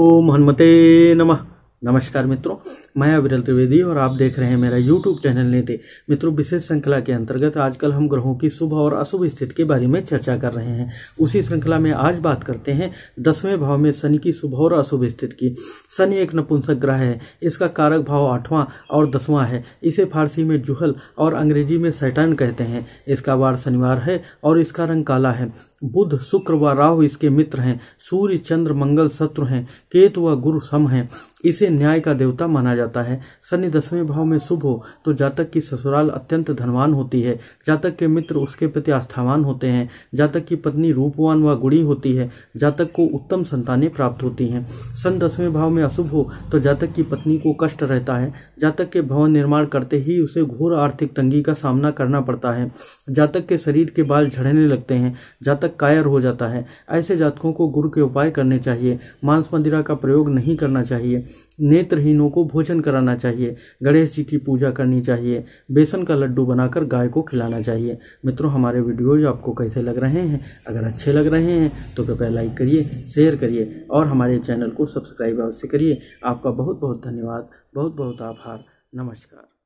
ओम हनुमते नमः नमस्कार मित्रों मैं अविरल त्रिवेदी और आप देख रहे हैं मेरा यूट्यूब चैनल नेते मित्रों विशेष श्रृंखला के अंतर्गत आजकल हम ग्रहों की शुभ और अशुभ स्थिति के बारे में चर्चा कर रहे हैं उसी श्रृंखला में आज बात करते हैं दसवें भाव में शनि की शुभ और अशुभ स्थिति की शनि एक नपुंसक ग्रह है इसका कारक भाव आठवां और दसवां है इसे फारसी में जुहल और अंग्रेजी में सैटर्न कहते हैं इसका वार शनिवार है और इसका रंग काला है बुध शुक्र व राहु इसके मित्र हैं सूर्य चंद्र मंगल शत्रु हैं केतु व गुरु सम हैं इसे न्याय का देवता माना जाता है शनि दसवें भाव में शुभ हो तो जातक की ससुराल अत्यंत धनवान होती है जातक के मित्र उसके प्रति आस्थावान होते हैं जातक की पत्नी रूपवान व गुड़ी होती है जातक को उत्तम संतानें प्राप्त होती हैं सन दसवें भाव में अशुभ हो तो जातक की पत्नी को कष्ट रहता है जातक के भवन निर्माण करते ही उसे घोर आर्थिक तंगी का सामना करना पड़ता है जातक के शरीर के बाल झड़ने लगते हैं जातक जातक कायर हो जाता है ऐसे जातकों को गुरु के उपाय करने चाहिए मांस मंदिरा का प्रयोग नहीं करना चाहिए नेत्रहीनों को भोजन कराना चाहिए गणेश जी की पूजा करनी चाहिए बेसन का लड्डू बनाकर गाय को खिलाना चाहिए मित्रों हमारे वीडियोज आपको कैसे लग रहे हैं अगर अच्छे लग रहे हैं तो कृपया लाइक करिए शेयर करिए और हमारे चैनल को सब्सक्राइब अवश्य करिए आपका बहुत बहुत धन्यवाद बहुत बहुत आभार नमस्कार